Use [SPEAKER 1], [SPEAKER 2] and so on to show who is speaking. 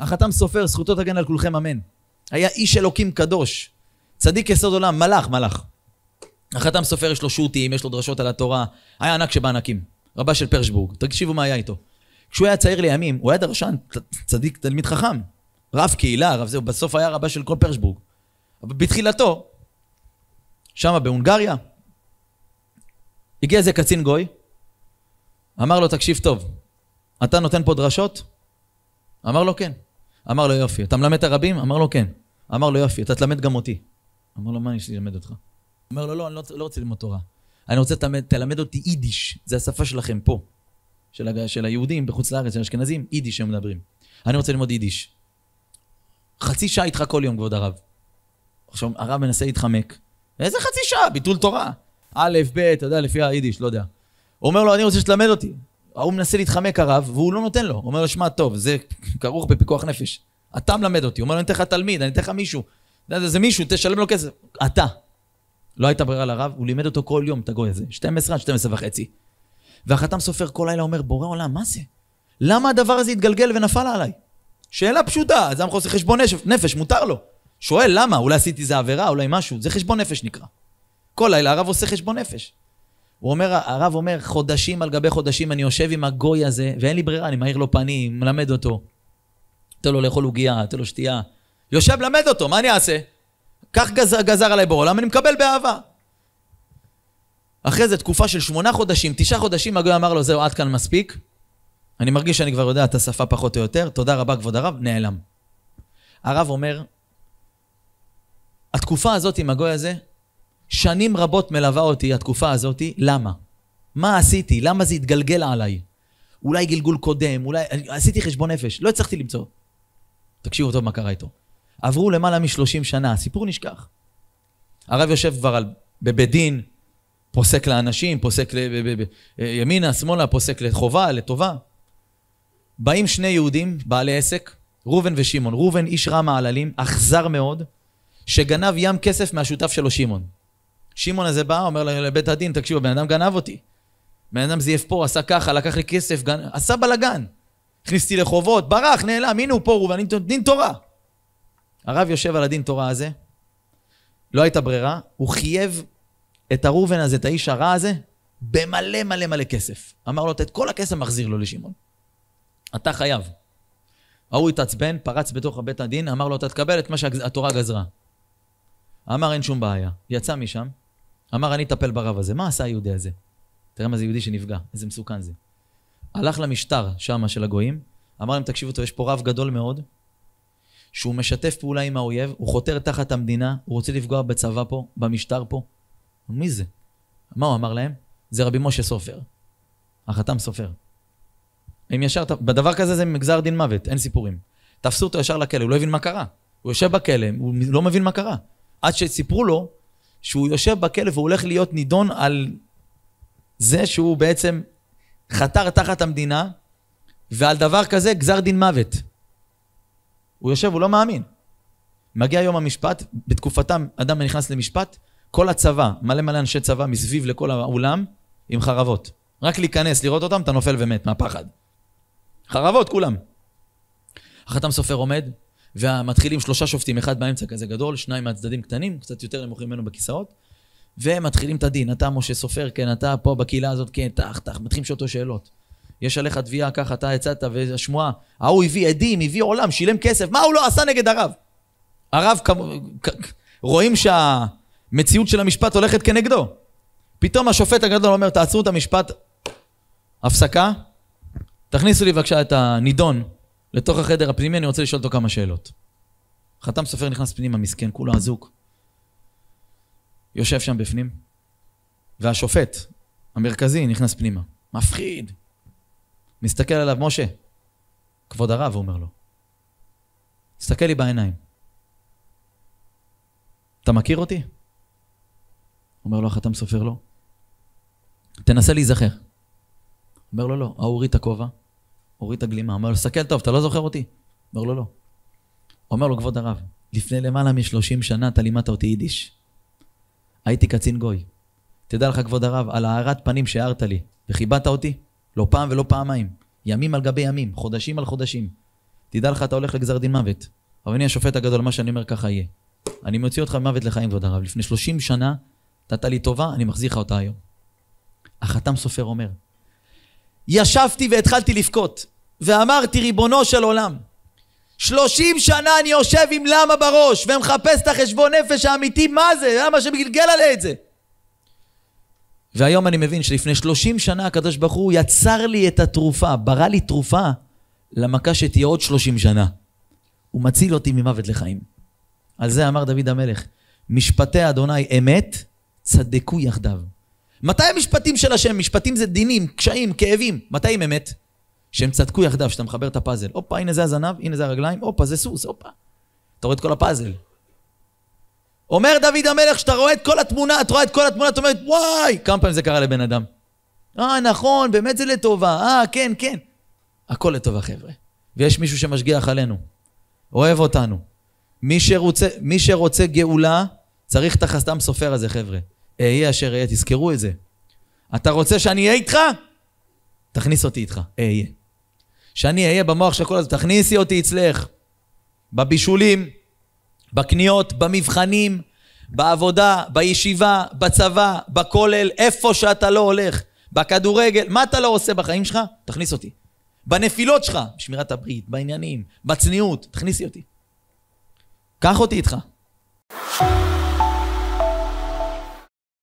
[SPEAKER 1] החתם סופר, זכותו תגן על כולכם, אמן. היה איש אלוקים קדוש, צדיק יסוד עולם, מלאך, מלאך. החתם סופר, יש לו שו"תים, יש לו דרשות על התורה, היה ענק שבענקים, רבה של פרשבורג. תקשיבו מה היה איתו. כשהוא היה צעיר לימים, הוא היה דרשן, צדיק, תלמיד חכם. רב קהילה, רב זהו, בסוף היה רבה של כל פרשבורג. אבל בתחילתו, שמה בהונגריה, הגיע איזה קצין גוי, אמר לו, תקשיב טוב, אתה נותן פה דרשות? אמר לו, כן. אמר לו, יופי, אתה מלמד את הרבים? אמר לו, כן. אמר לו, יופי, אתה תלמד גם אותי. אמר לו, מה יש לי ללמד אותך? אמר לו, לא, אני לא, לא רוצה ללמוד תורה. אני רוצה, תלמד, תלמד אותי יידיש, זה השפה שלכם פה. של, ה, של היהודים בחוץ לארץ, של האשכנזים, יידיש הם מדברים. אני רוצה ללמוד יידיש. חצי שעה איתך כל יום, כבוד הרב. עכשיו, הרב מנסה להתחמק. איזה חצי שעה? ביטול תורה. א', ב', אתה יודע, לפי היידיש, לא יודע. הוא אומר לו, אני רוצה שתלמד אותי. ההוא מנסה להתחמק הרב, והוא לא נותן לו. הוא אומר לו, שמע, טוב, זה כרוך בפיקוח נפש. אתה מלמד אותי. הוא אומר לו, אני אתן לך תלמיד, אני אתן לך מישהו. זה, זה מישהו, תשלם לו כסף. אתה. לא הייתה ברירה לרב, הוא לימד אותו כל יום, את הגוי הזה. 12 עד 12 וחצי. והחתם סופר כל לילה אומר, בורא עולם, מה זה? למה הדבר הזה התגלגל ונפל עליי? שאלה פשוטה, זה עמך עושה חשבון נפש, נפש, מותר לו. שואל למה, אולי עשיתי איזה עבירה, אולי משהו, זה חשבון נפש נקרא. כל לילה הרב עושה חשבון נפש. הוא אומר, הרב אומר, חודשים על גבי חודשים אני יושב עם הגוי הזה, ואין לי ברירה, אני מאיר לו פנים, מלמד אותו. נותן לו לאכול עוגייה, נותן לו שתייה. יושב, למד אותו, מה אני אעשה? כך גזר, גזר עליי בעולם, אני מקבל באהבה. אחרי זה תקופה של שמונה חודשים, תשעה חודשים, הגוי אמר לו, זהו, עד כאן מספיק. אני מרגיש שאני כבר יודע את השפה פחות או יותר, תודה רבה כבוד הרב, נעלם. הרב אומר, התקופה הזאת עם הגוי הזה, שנים רבות מלווה אותי התקופה הזאת, למה? מה עשיתי? למה זה התגלגל עליי? אולי גלגול קודם, אולי... עשיתי חשבון נפש, לא הצלחתי למצוא. תקשיבו טוב מה קרה איתו. עברו למעלה משלושים שנה, הסיפור נשכח. הרב יושב כבר על... בבית דין, פוסק לאנשים, פוסק ל... אה, ימינה, שמאלה, פוסק לחובה, לטובה. באים שני יהודים, בעלי עסק, ראובן ושמעון. ראובן איש רע מעללים, אכזר מאוד, שגנב ים כסף מהשותף שלו שמעון. שמעון הזה בא, אומר לבית הדין, תקשיב, הבן אדם גנב אותי. בן אדם זייף פה, עשה ככה, לקח לי כסף, גנ... עשה בלאגן. הכניסתי לחובות, ברח, נעלם, הנה הוא פה, הוא דין תורה. הרב יושב על הדין תורה הזה, לא הייתה ברירה, הוא חייב את הראובן הזה, את האיש הרע הזה, במלא מלא מלא כסף. אמר לו, את כל הכסף מחזיר לו לשמעון. אתה חייב. ההוא התעצבן, פרץ בתוך בית הדין, אמר לו, אתה תקבל את מה שהתורה גזרה. אמר, אין שום בעיה. יצא משם, אמר, אני אטפל ברב הזה. מה עשה היהודי הזה? תראה מה זה יהודי שנפגע, איזה מסוכן זה. הלך למשטר שמה של הגויים, אמר להם, תקשיבו טוב, יש פה רב גדול מאוד, שהוא משתף פעולה עם האויב, הוא חותר תחת המדינה, הוא רוצה לפגוע בצבא פה, במשטר פה. מי זה? מה הוא אמר להם? זה רבי משה סופר. החתם סופר. הם ישר, בדבר כזה זה מגזר דין מוות, אין סיפורים. תפסו אותו ישר לכלא, הוא לא הבין מה קרה. הוא יושב בכלא, הוא לא מבין מה קרה. עד שסיפרו לו שהוא יושב בכלא והוא הולך להיות נידון על זה שהוא בעצם חתר תחת המדינה, ועל דבר כזה גזר דין מוות. הוא יושב, הוא לא מאמין. מגיע יום המשפט, בתקופתם אדם נכנס למשפט, כל הצבא, מלא מלא אנשי צבא מסביב לכל האולם, עם חרבות. רק להיכנס, לראות אותם, אתה נופל ומת מהפחד. חרבות, כולם. החתם סופר עומד, ומתחילים שלושה שופטים, אחד באמצע כזה גדול, שניים מהצדדים קטנים, קצת יותר נמוכים ממנו בכיסאות, ומתחילים את הדין. אתה משה סופר, כן, אתה פה בקהילה הזאת, כן, טח, טח, מתחילים לשאול אותו שאלות. יש עליך תביעה ככה, אתה הצעת, והשמועה, ההוא הביא עדים, הביא עולם, שילם כסף, מה הוא לא עשה נגד הרב? הרב, רואים שהמציאות של המשפט הולכת כנגדו. פתאום השופט הגדול אומר, תעצרו את המשפט, הפסקה, תכניסו לי בבקשה את הנידון לתוך החדר הפנימי, אני רוצה לשאול אותו כמה שאלות. חתם סופר נכנס פנימה, מסכן, כולו אזוק. יושב שם בפנים, והשופט, המרכזי, נכנס פנימה. מפחיד. מסתכל עליו, משה, כבוד הרב, הוא אומר לו. תסתכל לי בעיניים. אתה מכיר אותי? אומר לו החתם סופר, לא. תנסה להיזכר. אומר לו, לא. ההוא הוריד את הכובע, הוריד את הגלימה, אומר לו, סתכל טוב, אתה לא זוכר אותי? אומר לו, לא. אומר לו, כבוד הרב, לפני למעלה מ-30 שנה אתה לימדת אותי יידיש. הייתי קצין גוי. תדע לך, כבוד הרב, על הארת פנים שהערת לי, וכיבדת אותי, לא פעם ולא פעמיים, ימים על גבי ימים, חודשים על חודשים. תדע לך, אתה הולך לגזר דין מוות. אבל אני השופט הגדול, מה שאני אומר ככה יהיה. אני מוציא אותך ממוות לחיים, כבוד הרב. לפני 30 שנה נתת לי טובה, אני מחזיר לך אותה היום. החתם סופר אומר, ישבתי והתחלתי לבכות. ואמרתי, ריבונו של עולם, שלושים שנה אני יושב עם למה בראש ומחפש את החשבון נפש האמיתי, מה זה? למה שמגלגל עלי את זה? והיום אני מבין שלפני שלושים שנה הקדוש ברוך הוא יצר לי את התרופה, ברא לי תרופה למכה שתהיה עוד שלושים שנה. הוא מציל אותי ממוות לחיים. על זה אמר דוד המלך, משפטי אדוני אמת, צדקו יחדיו. מתי המשפטים של השם? משפטים זה דינים, קשיים, כאבים. מתי הם אמת? שהם צדקו יחדיו, שאתה מחבר את הפאזל. הופה, הנה זה הזנב, הנה זה הרגליים, הופה, זה סוס, הופה. אתה רואה את כל הפאזל. אומר דוד המלך, כשאתה רואה את כל התמונה, את רואה את כל התמונה, את אומרת, וואי! כמה פעמים זה קרה לבן אדם? אה, נכון, באמת זה לטובה, אה, כן, כן. הכל לטובה, חבר'ה. ויש מישהו שמשגיח עלינו, אוהב אותנו. מי שרוצה, מי שרוצה גאולה, צריך את החסדם סופר הזה, חבר'ה. אהיה אשר אהיה, תזכרו את זה. אתה רוצה שאני אהיה איתך? תכניס אותי איתך, אהיה. שאני אהיה במוח של הכל הזה, תכניסי אותי אצלך. בבישולים, בקניות, במבחנים, בעבודה, בישיבה, בצבא, בכולל, איפה שאתה לא הולך, בכדורגל, מה אתה לא עושה בחיים שלך? תכניס אותי. בנפילות שלך, בשמירת הברית, בעניינים, בצניעות, תכניסי אותי. קח אותי איתך. thank you